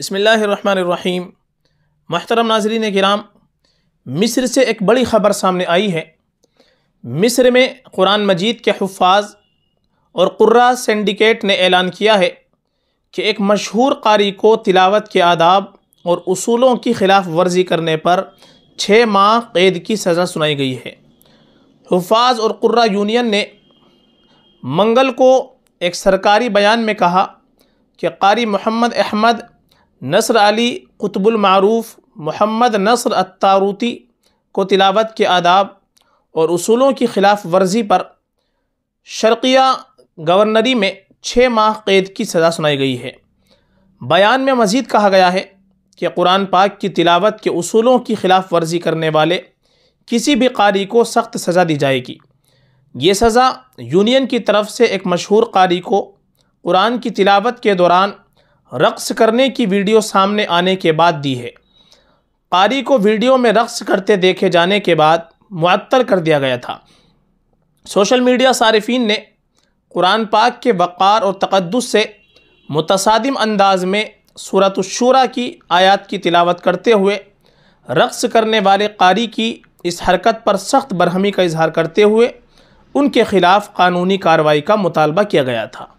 بسم اللہ الرحمن الرحیم محترم ناظرین کرام مصر سے ایک بڑی خبر سامنے آئی ہے مصر میں قرآن مجید کے حفاظ اور قرہ سینڈیکیٹ نے اعلان کیا ہے کہ ایک مشہور قاری کو تلاوت کے آداب اور اصولوں کی خلاف ورزی کرنے پر چھ ماہ قید کی سزا سنائی گئی ہے حفاظ اور قرہ یونین نے منگل کو ایک سرکاری بیان میں کہا کہ قاری محمد احمد نصر علی قطب المعروف محمد نصر التاروتی کو تلاوت کے آداب اور اصولوں کی خلاف ورزی پر شرقیہ گورنری میں چھ ماہ قید کی سزا سنائی گئی ہے بیان میں مزید کہا گیا ہے کہ قرآن پاک کی تلاوت کے اصولوں کی خلاف ورزی کرنے والے کسی بھی قاری کو سخت سزا دی جائے گی یہ سزا یونین کی طرف سے ایک مشہور قاری کو قرآن کی تلاوت کے دوران رقص کرنے کی ویڈیو سامنے آنے کے بعد دی ہے قاری کو ویڈیو میں رقص کرتے دیکھے جانے کے بعد معطل کر دیا گیا تھا سوشل میڈیا صارفین نے قرآن پاک کے وقار اور تقدس سے متصادم انداز میں صورت الشورہ کی آیات کی تلاوت کرتے ہوئے رقص کرنے والے قاری کی اس حرکت پر سخت برہمی کا اظہار کرتے ہوئے ان کے خلاف قانونی کارروائی کا مطالبہ کیا گیا تھا